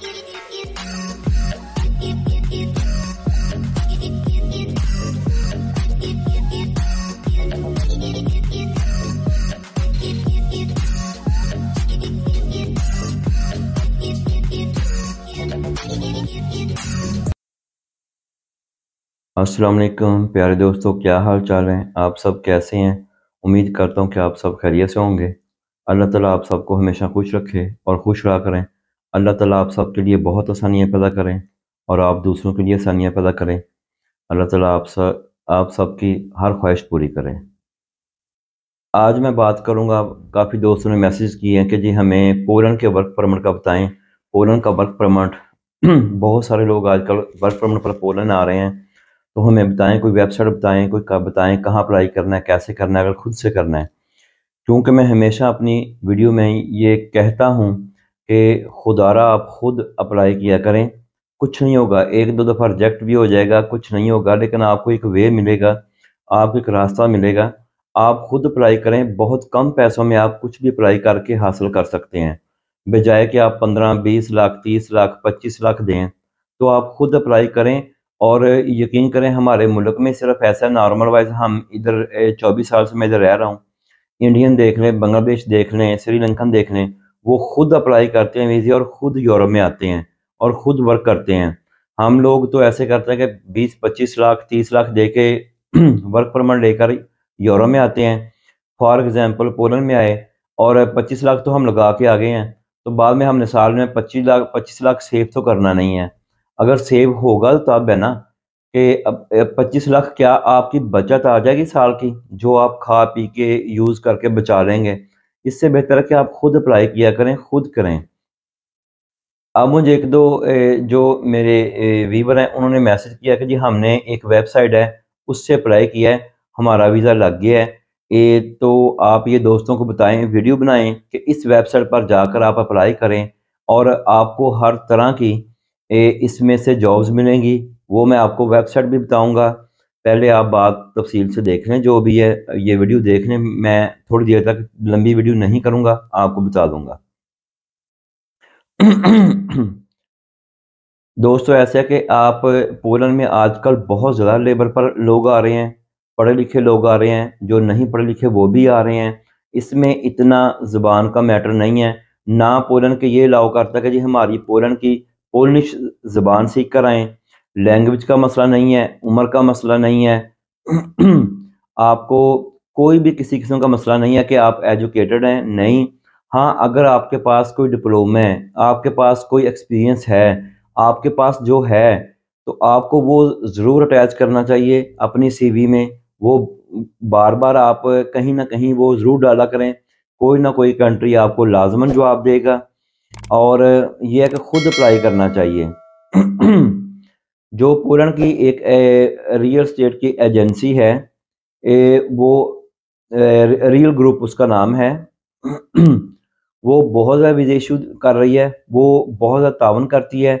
असलम प्यारे दोस्तों क्या हाल चाल हैं आप सब कैसे हैं उम्मीद करता हूं कि आप सब खैरियत से होंगे अल्लाह ताला आप सबको हमेशा खुश रखे और खुश रहा करें अल्लाह ताला आप सब के लिए बहुत आसानियाँ पैदा करें और आप दूसरों के लिए आसानियाँ पैदा करें अल्लाह ताला आप सब आप सबकी हर ख्वाहिश पूरी करें आज मैं बात करूंगा काफ़ी दोस्तों ने मैसेज किए हैं कि जी हमें पोलन के वर्क परमिट का बताएं पोलन का वर्क परमिट बहुत सारे लोग आजकल वर्क परमिट पर पोलन आ रहे हैं तो हमें बताएं कोई वेबसाइट बताएं कोई बताएं कहाँ अप्लाई करना है कैसे करना है अगर खुद से करना है क्योंकि मैं हमेशा अपनी वीडियो में ये कहता हूँ कि खुदारा आप खुद अप्लाई किया करें कुछ नहीं होगा एक दो दफ़ा रिजेक्ट भी हो जाएगा कुछ नहीं होगा लेकिन आपको एक वे मिलेगा आपको एक रास्ता मिलेगा आप खुद अप्लाई करें बहुत कम पैसों में आप कुछ भी अप्लाई करके हासिल कर सकते हैं बजाय कि आप पंद्रह बीस लाख तीस लाख पच्चीस लाख दें तो आप खुद अप्लाई करें और यकीन करें हमारे मुल्क में सिर्फ ऐसा नॉर्मल वाइज हम इधर चौबीस साल से मैं इधर रह रहा हूँ इंडियन देख लें बांग्लादेश देख लें श्रीलंकन देख लें वो खुद अप्लाई करते हैं वीज़े और ख़ुद यूरोप में आते हैं और ख़ुद वर्क करते हैं हम लोग तो ऐसे करते हैं कि बीस पच्चीस लाख तीस लाख दे के वर्क परमिट लेकर यूरोप में आते हैं फॉर एग्ज़ाम्पल पोलैंड में आए और पच्चीस लाख तो हम लगा के आ गए हैं तो बाद में हमने साल में पच्चीस लाख पच्चीस लाख सेव तो करना नहीं है अगर सेव होगा तो तब है ना कि अब पच्चीस लाख क्या आपकी बचत आ जाएगी साल की जो आप खा पी के यूज़ करके बचा लेंगे इससे बेहतर है कि आप खुद अप्लाई किया करें खुद करें अब मुझे एक दो जो मेरे वीवर हैं उन्होंने मैसेज किया कि जी हमने एक वेबसाइट है उससे अप्लाई किया है हमारा वीज़ा लग गया है ए, तो आप ये दोस्तों को बताएं वीडियो बनाएं कि इस वेबसाइट पर जाकर आप अप्लाई करें और आपको हर तरह की इसमें से जॉब्स मिलेंगी वो मैं आपको वेबसाइट भी बताऊंगा पहले आप बात तफसील से देख लें जो भी है ये वीडियो देख लें मैं थोड़ी देर तक लंबी वीडियो नहीं करूँगा आपको बता दूंगा दोस्तों ऐसा है कि आप पोलैंड में आजकल बहुत ज़्यादा लेबर पर लोग आ रहे हैं पढ़े लिखे लोग आ रहे हैं जो नहीं पढ़े लिखे वो भी आ रहे हैं इसमें इतना ज़बान का मैटर नहीं है ना पोलैंड के ये अलाउ करता कि जी हमारी पोलैंड की पोलिश ज़बान सीख कर आएँ लैंग्वेज का मसला नहीं है उम्र का मसला नहीं है आपको कोई भी किसी किस्म का मसला नहीं है कि आप एजुकेटेड हैं नहीं हाँ अगर आपके पास कोई डिप्लोमा है आपके पास कोई एक्सपीरियंस है आपके पास जो है तो आपको वो ज़रूर अटैच करना चाहिए अपनी सीवी में वो बार बार आप कहीं ना कहीं वो ज़रूर डाला करें कोई ना कोई कंट्री आपको लाजमन जवाब देगा और यह है कि ख़ुद अप्लाई करना चाहिए जो पोलैंड की एक रियल स्टेट की एजेंसी है ए, वो ए, रियल ग्रुप उसका नाम है वो बहुत ज़्यादा विदेशु कर रही है वो बहुत ज़्यादा तावन करती है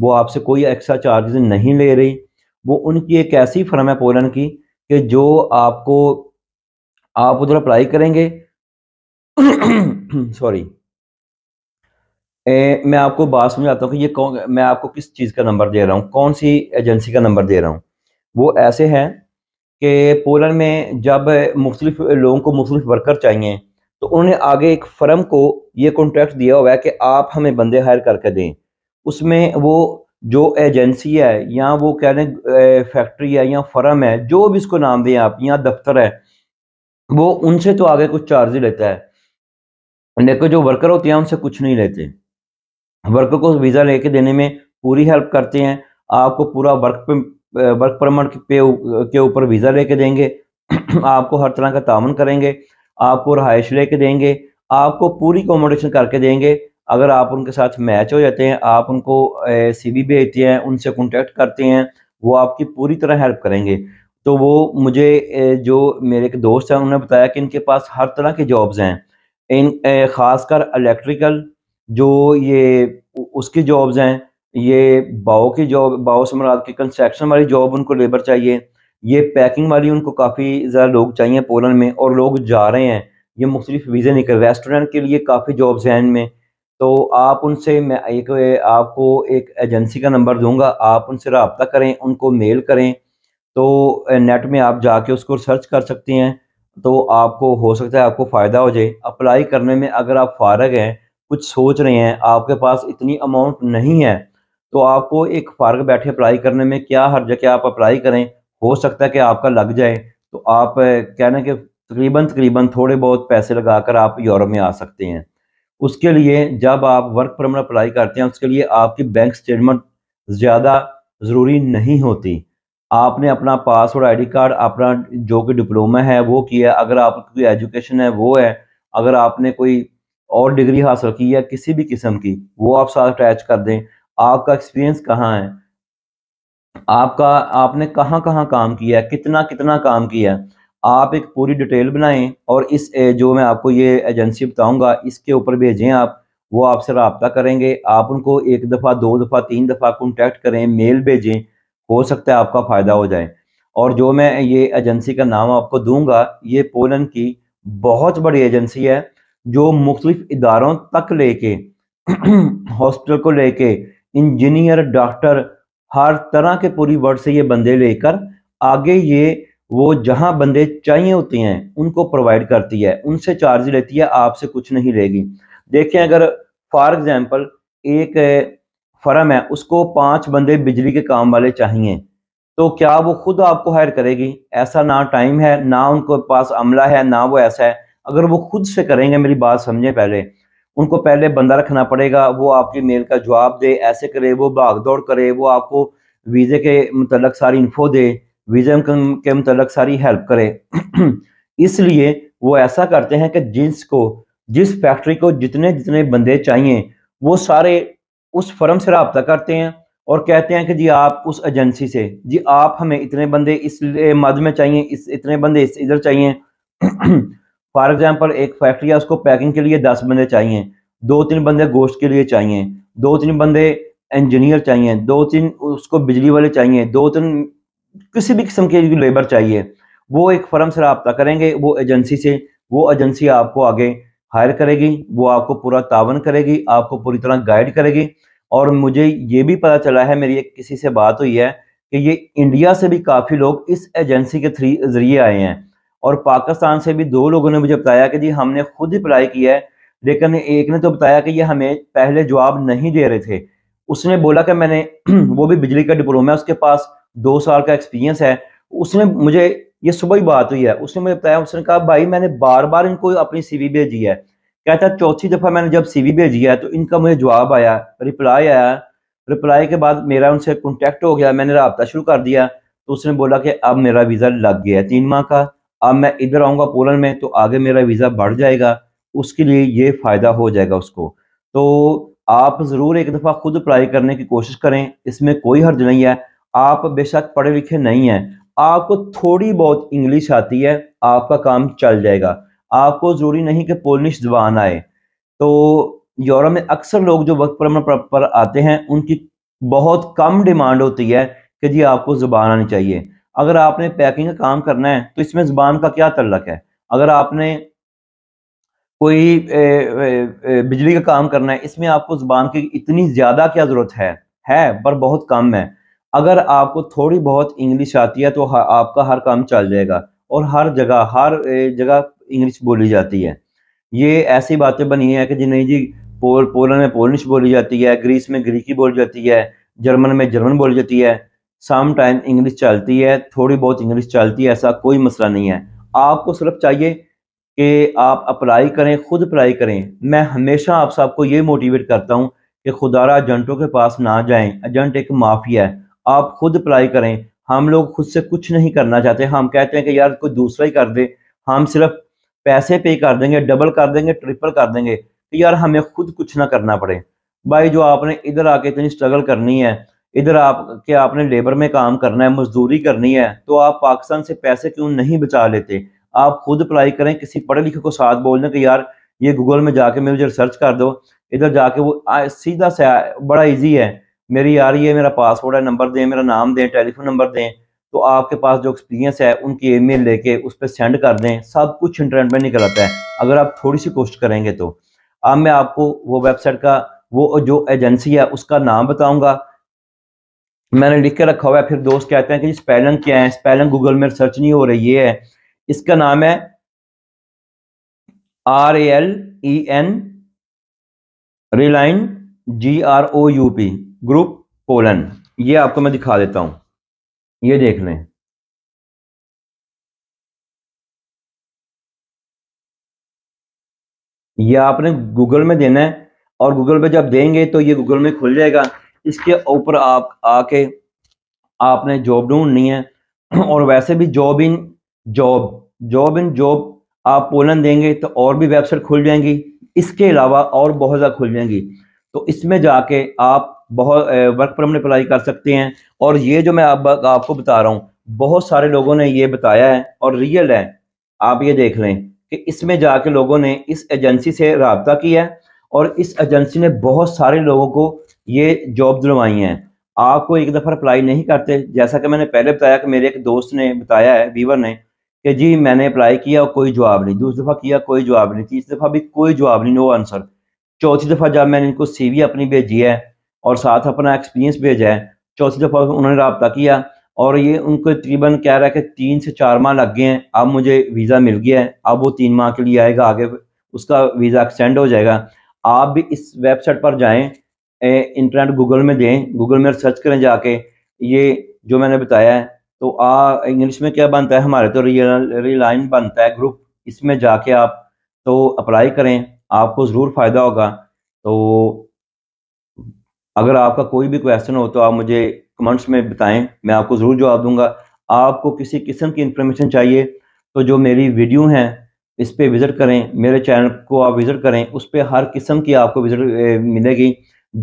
वो आपसे कोई एक्स्ट्रा चार्जेस नहीं ले रही वो उनकी एक ऐसी फर्म है पोलैंड की कि जो आपको आप उधर अप्लाई करेंगे सॉरी ए, मैं आपको बात समझाता हूँ कि ये कौन मैं आपको किस चीज़ का नंबर दे रहा हूँ कौन सी एजेंसी का नंबर दे रहा हूँ वो ऐसे हैं कि पोलैंड में जब मुख्तलिफ लोगों को मुख्तलिफ वर्कर चाहिए तो उन्होंने आगे एक फर्म को ये कॉन्ट्रैक्ट दिया हुआ है कि आप हमें बंदे हायर करके दें उसमें वो जो एजेंसी है या वो कह लें फैक्ट्री है या फर्म है जो भी इसको नाम दें आप या दफ्तर है वो उनसे तो आगे कुछ चार्ज ही लेता है लेकिन जो वर्कर होते हैं उनसे कुछ नहीं लेते वर्कर को वीज़ा लेके देने में पूरी हेल्प करते हैं आपको पूरा वर्क वर्क परमिट पे के ऊपर वीज़ा लेके देंगे आपको हर तरह का तामन करेंगे आपको रहायश लेके देंगे आपको पूरी अकोमोडेशन करके देंगे अगर आप उनके साथ मैच हो जाते हैं आप उनको सीवी भेजते हैं उनसे कॉन्टेक्ट करते हैं वो आपकी पूरी तरह हेल्प करेंगे तो वो मुझे जो मेरे एक दोस्त हैं उन्होंने बताया कि इनके पास हर तरह के जॉब्स हैं इन ख़ासकर इलेक्ट्रिकल जो ये उसकी जॉब्स हैं ये बाओ की जॉब बाओ से मुराद की कंस्ट्रक्शन वाली जॉब उनको लेबर चाहिए ये पैकिंग वाली उनको काफ़ी ज़्यादा लोग चाहिए पोलैंड में और लोग जा रहे हैं ये मुख्तलिफ वीज़े निकल रेस्टोरेंट के लिए काफ़ी जॉब्स हैं इनमें तो आप उनसे मैं एक आपको एक एजेंसी का नंबर दूंगा आप उनसे रबता करें उनको मेल करें तो नेट में आप जाके उसको सर्च कर सकते हैं तो आपको हो सकता है आपको फ़ायदा हो जाए अप्लाई करने में अगर आप फारग हैं कुछ सोच रहे हैं आपके पास इतनी अमाउंट नहीं है तो आपको एक फार्ग बैठे अप्लाई करने में क्या हर जगह आप अप्लाई करें हो सकता है कि आपका लग जाए तो आप कहना कि तकरीबन तकरीबन थोड़े बहुत पैसे लगाकर आप यूरोप में आ सकते हैं उसके लिए जब आप वर्क परमिट अप्लाई करते हैं उसके लिए आपकी बैंक स्टेटमेंट ज़्यादा ज़रूरी नहीं होती आपने अपना पासवर्ड आईडी कार्ड अपना जो कि डिप्लोमा है वो किया अगर आपकी एजुकेशन है वो है अगर आपने कोई और डिग्री हासिल की या किसी भी किस्म की वो आप साथ अटैच कर दें आपका एक्सपीरियंस कहाँ है आपका आपने कहाँ कहाँ काम किया कितना कितना काम किया आप एक पूरी डिटेल बनाएं और इस जो मैं आपको ये एजेंसी बताऊंगा इसके ऊपर भेजें आप वो आपसे रबता करेंगे आप उनको एक दफ़ा दो दफ़ा तीन दफ़ा कॉन्टैक्ट करें मेल भेजें हो सकता है आपका फ़ायदा हो जाए और जो मैं ये एजेंसी का नाम आपको दूंगा ये पोलन की बहुत बड़ी एजेंसी है जो मुख्तलिफ इदारों तक लेके हॉस्पिटल को लेके इंजीनियर डॉक्टर हर तरह के पूरी वर्ड से ये बंदे लेकर आगे ये वो जहाँ बंदे चाहिए होते हैं उनको प्रोवाइड करती है उनसे चार्ज लेती है आपसे कुछ नहीं लेगी देखें अगर फॉर एग्जांपल एक फर्म है उसको पांच बंदे बिजली के काम वाले चाहिए तो क्या वो खुद आपको हायर करेगी ऐसा ना टाइम है ना उनके पास अमला है ना वो ऐसा है अगर वो खुद से करेंगे मेरी बात समझे पहले उनको पहले बंदा रखना पड़ेगा वो आपकी मेल का जवाब दे ऐसे करे वो भाग दौड़ करे वो आपको वीज़े के मतलब सारी इन्फो दे वीज़े के मतलब सारी हेल्प करे इसलिए वो ऐसा करते हैं कि जिस को जिस फैक्ट्री को जितने जितने बंदे चाहिए वो सारे उस फर्म से रबता करते हैं और कहते हैं कि जी आप उस एजेंसी से जी आप हमें इतने बंदे इस मद में चाहिए इस इतने बंदे इस इधर चाहिए तो फॉर एग्जाम्पल एक फैक्ट्री है उसको पैकिंग के लिए दस बंदे चाहिए दो तीन बंदे गोश्त के लिए चाहिए दो तीन बंदे इंजीनियर चाहिए दो तीन उसको बिजली वाले चाहिए दो तीन किसी भी किस्म के लेबर चाहिए वो एक फर्म से रबता करेंगे वो एजेंसी से वो एजेंसी आपको आगे हायर करेगी वो आपको पूरा तावन करेगी आपको पूरी तरह गाइड करेगी और मुझे ये भी पता चला है मेरी एक किसी से बात हुई है कि ये इंडिया से भी काफ़ी लोग इस एजेंसी के थ्री जरिए आए हैं और पाकिस्तान से भी दो लोगों ने मुझे बताया कि जी हमने खुद ही अप्लाई किया है लेकिन एक ने तो बताया कि ये हमें पहले जवाब नहीं दे रहे थे उसने बोला कि मैंने वो भी बिजली का डिप्लोमा है उसके पास दो साल का एक्सपीरियंस है उसने मुझे ये सुबह ही बात हुई है उसने मुझे बताया उसने कहा भाई मैंने बार बार इनको अपनी सीवी भेजी है कहता चौथी दफ़ा मैंने जब सीवी भेजी है तो इनका मुझे जवाब आया रिप्लाई आया रिप्लाई के बाद मेरा उनसे कॉन्टेक्ट हो गया मैंने रबता शुरू कर दिया तो उसने बोला कि अब मेरा वीज़ा लग गया है तीन माह का अब मैं इधर आऊँगा पोलैंड में तो आगे मेरा वीज़ा बढ़ जाएगा उसके लिए ये फ़ायदा हो जाएगा उसको तो आप ज़रूर एक दफ़ा खुद अप्लाई करने की कोशिश करें इसमें कोई हर्ज नहीं है आप बेशक पढ़े लिखे नहीं हैं आपको थोड़ी बहुत इंग्लिश आती है आपका काम चल जाएगा आपको ज़रूरी नहीं कि पोलिश जबान आए तो यूरोप में अक्सर लोग जो वक्त पर, पर आते हैं उनकी बहुत कम डिमांड होती है कि जी आपको ज़ुबान आनी चाहिए अगर आपने पैकिंग का काम करना है तो इसमें ज़ुबान का क्या तल्लक है अगर आपने कोई ए, ए, ए, बिजली का काम करना है इसमें आपको ज़ुबान की इतनी ज़्यादा क्या ज़रूरत है है पर बहुत कम है अगर आपको थोड़ी बहुत इंग्लिश आती है तो आपका हर काम चल जाएगा और हर जगह हर जगह इंग्लिश बोली जाती है ये ऐसी बातें बनी है कि जी नहीं जी पोल पोलैंड में पोलिश बोली जाती है ग्रीस में ग्रीकी बोली जाती है जर्मन में जर्मन बोली जाती है सम टाइम इंग्लिश चलती है थोड़ी बहुत इंग्लिश चलती है ऐसा कोई मसला नहीं है आपको सिर्फ चाहिए कि आप अप्लाई करें खुद अप्लाई करें मैं हमेशा आप सबको ये मोटिवेट करता हूँ कि खुदारा एजेंटों के पास ना जाएं एजेंट एक माफिया है आप खुद अप्लाई करें हम लोग खुद से कुछ नहीं करना चाहते हम कहते हैं कि यार कोई दूसरा ही कर दे हम सिर्फ पैसे पे कर देंगे डबल कर देंगे ट्रिपल कर देंगे कि यार हमें खुद कुछ ना करना पड़े भाई जो आपने इधर आके इतनी स्ट्रगल करनी है इधर आप कि आपने लेबर में काम करना है मजदूरी करनी है तो आप पाकिस्तान से पैसे क्यों नहीं बचा लेते आप खुद अप्लाई करें किसी पढ़े लिखे को साथ बोल दें कि यार ये गूगल में जाके मुझे रिसर्च कर दो इधर जाके वो आ, सीधा से बड़ा इजी है मेरी यार ये मेरा पासवर्ड है नंबर दें मेरा नाम दें टेलीफोन नंबर दें तो आपके पास जो एक्सपीरियंस है उनकी ई मेल लेके उस पर सेंड कर दें सब कुछ इंटरनेट में निकल आता है अगर आप थोड़ी सी कोशिश करेंगे तो अब मैं आपको वो वेबसाइट का वो जो एजेंसी है उसका नाम बताऊँगा मैंने लिख के रखा हुआ है फिर दोस्त कहते हैं कि स्पेलिंग क्या है स्पेलिंग गूगल में सर्च नहीं हो रही है इसका नाम है आर एल ई एन रिलाइन G R O U P group Poland ये आपको मैं दिखा देता हूं ये देख लें ये आपने गूगल में देना है और गूगल पे जब देंगे तो ये गूगल में खुल जाएगा इसके ऊपर आप आके आपने जॉब ढूंढनी है और वैसे भी job in job job in job आप पोलन देंगे तो और भी वेबसाइट खुल जाएंगी इसके अलावा और बहुत ज़्यादा खुल जाएंगी तो इसमें जाके आप बहुत वर्क परमिट अप्लाई कर सकते हैं और ये जो मैं आप, आपको बता रहा हूँ बहुत सारे लोगों ने ये बताया है और रियल है आप ये देख लें कि इसमें जाके लोगों ने इस एजेंसी से रबता किया है और इस एजेंसी ने बहुत सारे लोगों को ये जॉब दिलवाई हैं आपको एक दफ़ा अप्लाई नहीं करते जैसा कि मैंने पहले बताया कि मेरे एक दोस्त ने बताया है वीवर ने कि जी मैंने अप्लाई किया और कोई जवाब नहीं दूसरी दफ़ा किया कोई जवाब नहीं तीसरी दफ़ा भी कोई जवाब नहीं नो आंसर चौथी दफ़ा जब मैंने इनको सीवी अपनी भेजी है और साथ अपना एक्सपीरियंस भेजा है चौथी दफ़ा उन्होंने रबता किया और ये उनको तकरीबन कह रहा है कि तीन से चार माह लग गए हैं अब मुझे वीज़ा मिल गया है अब वो तीन माह के लिए आएगा आगे उसका वीज़ा एक्सटेंड हो जाएगा आप भी इस वेबसाइट पर जाएं इंटरनेट गूगल में दें गूगल में सर्च करें जाके ये जो मैंने बताया है तो आ इंग्लिश में क्या बनता है हमारे तो रियल रिलाइन बनता है ग्रुप इसमें जाके आप तो अप्लाई करें आपको ज़रूर फ़ायदा होगा तो अगर आपका कोई भी क्वेश्चन हो तो आप मुझे कमेंट्स में बताएं मैं आपको ज़रूर जवाब दूंगा आपको किसी किस्म की इंफॉर्मेशन चाहिए तो जो मेरी वीडियो हैं इस पर विज़िट करें मेरे चैनल को आप विज़िट करें उस पर हर किस्म की आपको विज़िट मिलेगी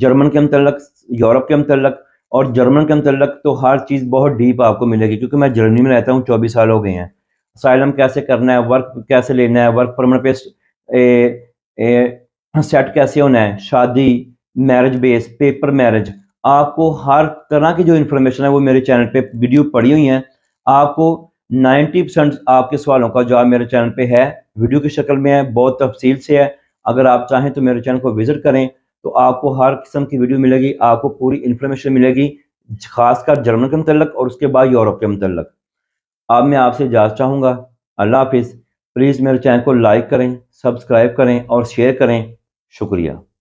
जर्मन के मतलब यूरोप के मतलब और जर्मन के मतलब तो हर चीज़ बहुत डीप आपको मिलेगी क्योंकि मैं जर्मनी में रहता हूँ चौबीस साल हो गए हैं साइलम कैसे करना है वर्क कैसे लेना है वर्क परमन पे सेट कैसे होना है शादी मैरिज बेस पेपर मैरिज आपको हर तरह की जो इन्फॉर्मेशन है वो मेरे चैनल पे वीडियो पड़ी हुई हैं आपको 90 परसेंट आपके सवालों का जवाब मेरे चैनल पे है वीडियो की शक्ल में है बहुत तफसील से है अगर आप चाहें तो मेरे चैनल को विजिट करें तो आपको हर किस्म की वीडियो मिलेगी आपको पूरी इन्फॉर्मेशन मिलेगी खासकर जर्मन के मुतल और उसके बाद यूरोप के मुतल अब मैं आपसे इजाज़ चाहूँगा अल्लाह हाफिज़ प्लीज़ मेरे चैनल को लाइक करें सब्सक्राइब करें और शेयर करें शुक्रिया